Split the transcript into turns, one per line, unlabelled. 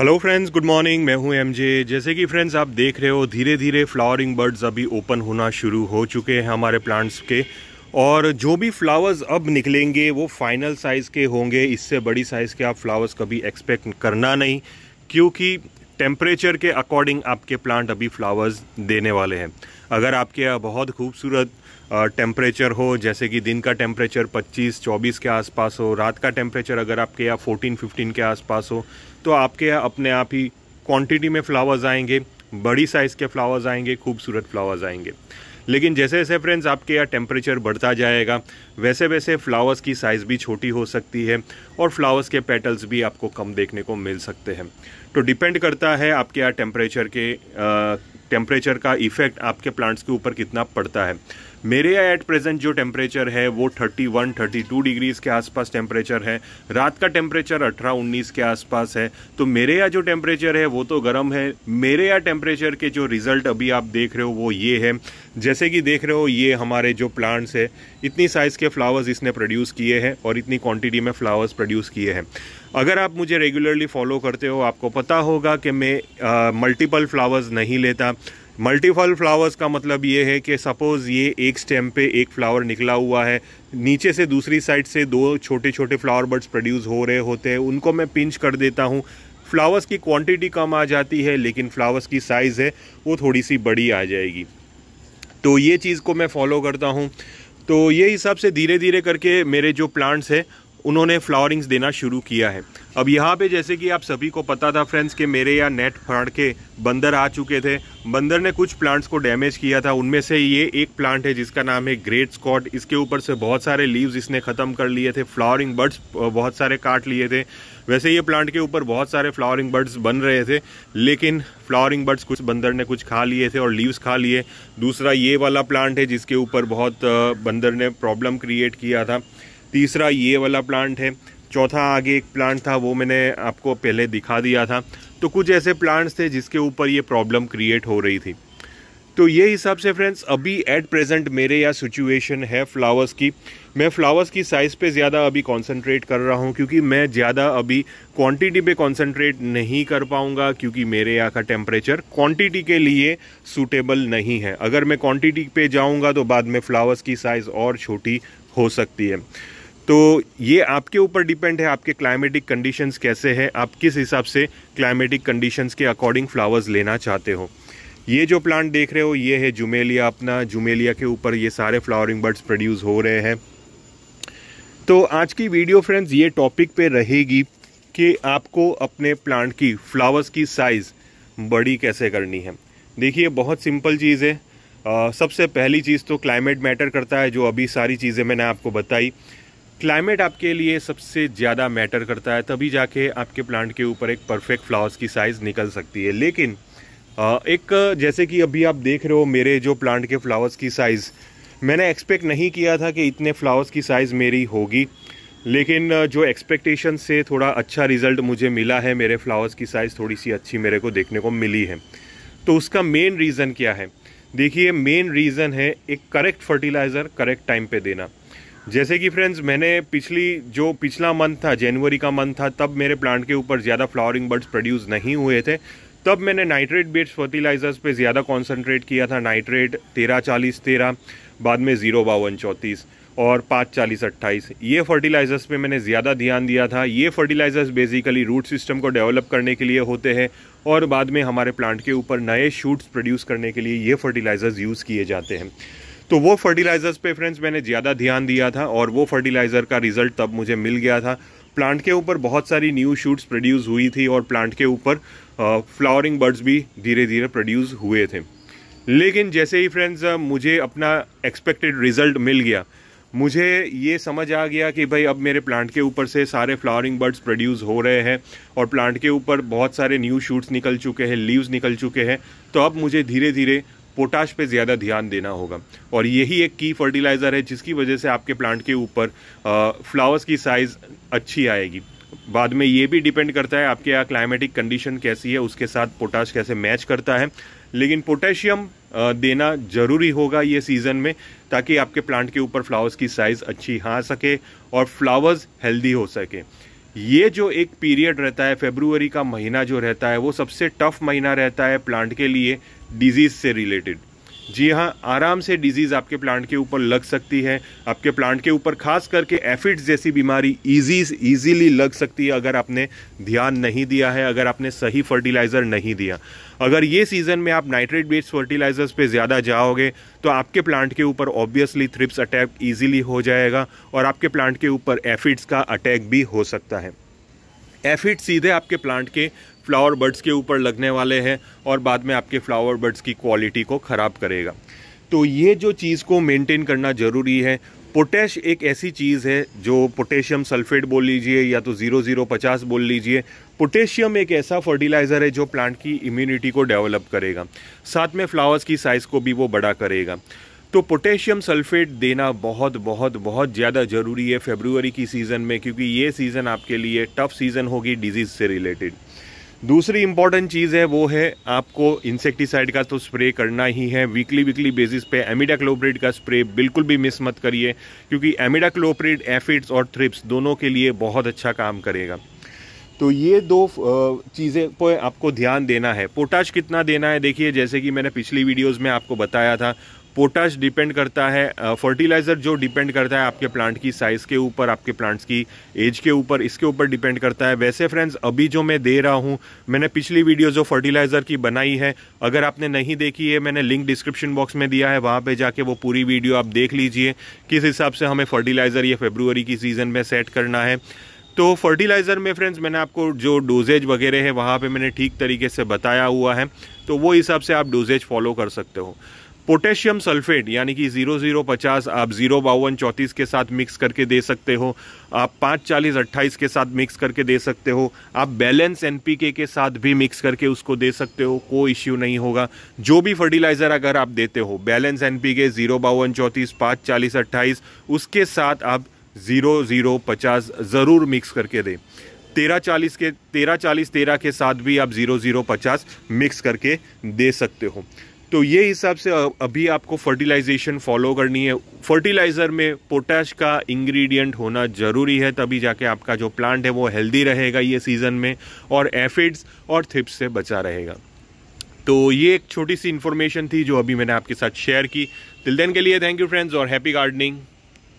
hello friends good morning मैं हूं MJ जैसे कि फ्रेंड्स आप देख रहे हो धीरे धीरे फ्लावरिंग बर्ड्स अभी ओपन होना शुरू हो चुके हैं हमारे प्लांट्स के और जो भी फ्लावर्स अब निकलेंगे वो फाइनल साइज़ के होंगे इससे बड़ी साइज़ के आप फ्लावर्स कभी एक्सपेक्ट करना नहीं क्योंकि टेम्परेचर के अकॉर्डिंग आपके प्लांट अभी फ्लावर्स देने वाले हैं अगर आपके यहाँ बहुत खूबसूरत टेम्परेचर हो जैसे कि दिन का टेम्परेचर 25-24 के आसपास हो रात का टेम्परेचर अगर आपके यहाँ 14-15 के आसपास हो तो आपके यहाँ अपने आप ही क्वांटिटी में फ्लावर्स आएंगे बड़ी साइज़ के फ्लावर्स आएंगे खूबसूरत फ्लावर्स आएंगे लेकिन जैसे जैसे फ्रेंड्स आपके यहाँ टेम्परेचर बढ़ता जाएगा वैसे वैसे फ्लावर्स की साइज़ भी छोटी हो सकती है और फ्लावर्स के पेटल्स भी आपको कम देखने को मिल सकते हैं तो डिपेंड करता है आपके यहाँ टेम्परेचर के टेम्परेचर का इफ़ेक्ट आपके प्लांट्स के ऊपर कितना पड़ता है मेरे यहाँ एट प्रेजेंट जो टेम्परेचर है वो 31 32 डिग्रीज के आसपास टेम्परेचर है रात का टेम्परेचर 18 19 के आसपास है तो मेरे यहाँ जो टेम्परेचर है वो तो गर्म है मेरे यहाँ टेम्परेचर के जो रिजल्ट अभी आप देख रहे हो वो ये है जैसे कि देख रहे हो ये हमारे जो प्लांट्स है इतनी साइज़ के फ्लावर्स इसने प्रोड्यूस किए हैं और इतनी क्वान्टिटी में फ्लावर्स प्रोड्यूस किए हैं अगर आप मुझे रेगुलरली फॉलो करते हो आपको पता होगा कि मैं मल्टीपल फ्लावर्स नहीं लेता मल्टीफल फ्लावर्स का मतलब ये है कि सपोज़ ये एक स्टेम पे एक फ्लावर निकला हुआ है नीचे से दूसरी साइड से दो छोटे छोटे फ्लावर बर्ड्स प्रोड्यूस हो रहे होते हैं उनको मैं पिंच कर देता हूँ फ्लावर्स की क्वांटिटी कम आ जाती है लेकिन फ्लावर्स की साइज़ है वो थोड़ी सी बड़ी आ जाएगी तो ये चीज़ को मैं फॉलो करता हूँ तो ये हिसाब से धीरे धीरे करके मेरे जो प्लांट्स हैं उन्होंने फ्लावरिंग्स देना शुरू किया है अब यहाँ पे जैसे कि आप सभी को पता था फ्रेंड्स कि मेरे यहाँ नेट फाड़ के बंदर आ चुके थे बंदर ने कुछ प्लांट्स को डैमेज किया था उनमें से ये एक प्लांट है जिसका नाम है ग्रेट स्कॉट इसके ऊपर से बहुत सारे लीव्स इसने ख़त्म कर लिए थे फ्लावरिंग बर्ड्स बहुत सारे काट लिए थे वैसे ये प्लांट के ऊपर बहुत सारे फ्लावरिंग बर्ड्स बन रहे थे लेकिन फ्लावरिंग बर्ड्स कुछ बंदर ने कुछ खा लिए थे और लीव्स खा लिए दूसरा ये वाला प्लांट है जिसके ऊपर बहुत बंदर ने प्रॉब्लम क्रिएट किया था तीसरा ये वाला प्लांट है चौथा आगे एक प्लांट था वो मैंने आपको पहले दिखा दिया था तो कुछ ऐसे प्लांट्स थे जिसके ऊपर ये प्रॉब्लम क्रिएट हो रही थी तो ये हिसाब से फ्रेंड्स अभी एट प्रेजेंट मेरे यहाँ सिचुएशन है फ्लावर्स की मैं फ्लावर्स की साइज़ पे ज़्यादा अभी कंसंट्रेट कर रहा हूँ क्योंकि मैं ज़्यादा अभी क्वांटिटी पे कंसंट्रेट नहीं कर पाऊँगा क्योंकि मेरे यहाँ का टेम्परेचर क्वांटिटी के लिए सूटेबल नहीं है अगर मैं क्वांटिटी पे जाऊँगा तो बाद में फ्लावर्स की साइज़ और छोटी हो सकती है तो ये आपके ऊपर डिपेंड है आपके क्लाइमेटिक कंडीशंस कैसे हैं आप किस हिसाब से क्लाइमेटिक कंडीशंस के अकॉर्डिंग फ्लावर्स लेना चाहते हो ये जो प्लांट देख रहे हो ये है जुमेलिया अपना जुमेलिया के ऊपर ये सारे फ्लावरिंग बर्ड्स प्रोड्यूस हो रहे हैं तो आज की वीडियो फ्रेंड्स ये टॉपिक पर रहेगी कि आपको अपने प्लांट की फ्लावर्स की साइज़ बड़ी कैसे करनी है देखिए बहुत सिंपल चीज़ है सबसे पहली चीज़ तो क्लाइमेट मैटर करता है जो अभी सारी चीज़ें मैंने आपको बताई क्लाइमेट आपके लिए सबसे ज़्यादा मैटर करता है तभी जाके आपके प्लांट के ऊपर एक परफेक्ट फ्लावर्स की साइज़ निकल सकती है लेकिन एक जैसे कि अभी आप देख रहे हो मेरे जो प्लांट के फ्लावर्स की साइज़ मैंने एक्सपेक्ट नहीं किया था कि इतने फ्लावर्स की साइज़ मेरी होगी लेकिन जो एक्सपेक्टेशन से थोड़ा अच्छा रिज़ल्ट मुझे मिला है मेरे फ्लावर्स की साइज़ थोड़ी सी अच्छी मेरे को देखने को मिली है तो उसका मेन रीज़न क्या है देखिए मेन रीज़न है एक करेक्ट फर्टिलाइज़र करेक्ट टाइम पे देना जैसे कि फ्रेंड्स मैंने पिछली जो पिछला मंथ था जनवरी का मंथ था तब मेरे प्लांट के ऊपर ज़्यादा फ्लावरिंग बर्ड्स प्रोड्यूस नहीं हुए थे तब मैंने नाइट्रेट बेस्ड फर्टिलाइजर्स पे ज़्यादा कॉन्सनट्रेट किया था नाइट्रेट तेरह चालीस तेरह बाद में ज़ीरो बावन चौंतीस और पाँच चालीस अट्ठाईस ये फर्टिलाइजर्स पे मैंने ज़्यादा ध्यान दिया था ये फर्टिलाइजर्स बेसिकली रूट सिस्टम को डेवलप करने के लिए होते हैं और बाद में हमारे प्लांट के ऊपर नए शूट्स प्रोड्यूस करने के लिए ये फर्टिलाइजर्स यूज़ किए जाते हैं तो वो फर्टिलाइज़र्स पे फ्रेंड्स मैंने ज़्यादा ध्यान दिया था और वो फर्टिलाइज़र का रिज़ल्ट तब मुझे मिल गया था प्लांट के ऊपर बहुत सारी न्यू शूट्स प्रोड्यूस हुई थी और प्लांट के ऊपर फ्लावरिंग बर्ड्स भी धीरे धीरे प्रोड्यूस हुए थे लेकिन जैसे ही फ्रेंड्स मुझे अपना एक्सपेक्टेड रिज़ल्ट मिल गया मुझे ये समझ आ गया कि भाई अब मेरे प्लांट के ऊपर से सारे फ्लावरिंग बर्ड्स प्रोड्यूस हो रहे हैं और प्लांट के ऊपर बहुत सारे न्यू शूट्स निकल चुके हैं लीव्स निकल चुके हैं तो अब मुझे धीरे धीरे पोटाश पे ज़्यादा ध्यान देना होगा और यही एक की फर्टिलाइज़र है जिसकी वजह से आपके प्लांट के ऊपर फ्लावर्स की साइज़ अच्छी आएगी बाद में ये भी डिपेंड करता है आपके यहाँ क्लाइमेटिक कंडीशन कैसी है उसके साथ पोटाश कैसे मैच करता है लेकिन पोटेशियम देना ज़रूरी होगा ये सीज़न में ताकि आपके प्लांट के ऊपर फ्लावर्स की साइज़ अच्छी आ सके और फ्लावर्स हेल्दी हो सके ये जो एक पीरियड रहता है फेब्रुवरी का महीना जो रहता है वो सबसे टफ महीना रहता है प्लांट के लिए डिजीज से रिलेटेड जी हाँ आराम से डिजीज़ आपके प्लांट के ऊपर लग सकती है आपके प्लांट के ऊपर खास करके एफिड्स जैसी बीमारी ईजी ईजीली लग सकती है अगर आपने ध्यान नहीं दिया है अगर आपने सही फर्टिलाइज़र नहीं दिया अगर ये सीज़न में आप नाइट्रेट बेस्ड फर्टिलाइजर्स पे ज़्यादा जाओगे तो आपके प्लांट के ऊपर ऑब्वियसली थ्रिप्स अटैक ईजिली हो जाएगा और आपके प्लांट के ऊपर एफिड्स का अटैक भी हो सकता है एफिड सीधे आपके प्लांट के फ्लावर बर्ड्स के ऊपर लगने वाले हैं और बाद में आपके फ्लावर बर्ड्स की क्वालिटी को ख़राब करेगा तो ये जो चीज़ को मेंटेन करना ज़रूरी है पोटैश एक ऐसी चीज़ है जो पोटेशियम सल्फेट बोल लीजिए या तो ज़ीरो ज़ीरो पचास बोल लीजिए पोटेशियम एक ऐसा फर्टिलाइज़र है जो प्लांट की इम्यूनिटी को डेवलप करेगा साथ में फ्लावर्स की साइज़ को भी वो बड़ा करेगा तो पोटेशियम सल्फेट देना बहुत बहुत बहुत ज़्यादा ज़रूरी है फेब्रुवरी की सीज़न में क्योंकि ये सीज़न आपके लिए टफ सीज़न होगी डिजीज़ से रिलेटेड दूसरी इंपॉर्टेंट चीज़ है वो है आपको इंसेक्टिसाइड का तो स्प्रे करना ही है वीकली वीकली बेसिस पे क्लोप्रेड का स्प्रे बिल्कुल भी मिस मत करिए क्योंकि एमिडाक्लोप्रिड एफिड्स और थ्रिप्स दोनों के लिए बहुत अच्छा काम करेगा तो ये दो चीज़ें पर आपको ध्यान देना है पोटाश कितना देना है देखिए जैसे कि मैंने पिछली वीडियोज़ में आपको बताया था पोटाश डिपेंड करता है फर्टिलाइज़र जो डिपेंड करता है आपके प्लांट की साइज़ के ऊपर आपके प्लांट्स की एज के ऊपर इसके ऊपर डिपेंड करता है वैसे फ्रेंड्स अभी जो मैं दे रहा हूँ मैंने पिछली वीडियो जो फर्टिलाइज़र की बनाई है अगर आपने नहीं देखी है मैंने लिंक डिस्क्रिप्शन बॉक्स में दिया है वहाँ पर जाके वो पूरी वीडियो आप देख लीजिए किस हिसाब से हमें फर्टिलाइज़र ये फेब्रुवरी की सीज़न में सेट करना है तो फर्टिलाइज़र में फ्रेंड्स मैंने आपको जो डोजेज वगैरह है वहाँ पे मैंने ठीक तरीके से बताया हुआ है तो वो हिसाब से आप डोजेज फॉलो कर सकते हो पोटेशियम सल्फेट यानी कि जीरो जीरो पचास आप जीरो बावन चौंतीस के साथ मिक्स करके दे सकते हो आप पाँच चालीस अट्ठाईस के साथ मिक्स करके दे सकते हो आप बैलेंस एनपीके के साथ भी मिक्स करके उसको दे सकते हो कोई इश्यू नहीं होगा जो भी फर्टिलाइज़र अगर आप देते हो बैलेंस एनपीके जीरो बावन चौंतीस पाँच चालीस अट्ठाईस उसके साथ आप ज़ीरो ज़ीरो पचास ज़रूर मिक्स करके दें तेरह चालीस के तेरह चालीस तेरह के साथ भी आप ज़ीरो ज़ीरो पचास मिक्स करके दे सकते हो तो ये हिसाब से अभी आपको फर्टिलाइजेशन फॉलो करनी है फर्टिलाइज़र में पोटैश का इंग्रेडिएंट होना ज़रूरी है तभी जाके आपका जो प्लांट है वो हेल्दी रहेगा ये सीज़न में और एफिड्स और थिप्स से बचा रहेगा तो ये एक छोटी सी इन्फॉर्मेशन थी जो अभी मैंने आपके साथ शेयर की दिल देन के लिए थैंक यू फ्रेंड्स और हैप्पी गार्डनिंग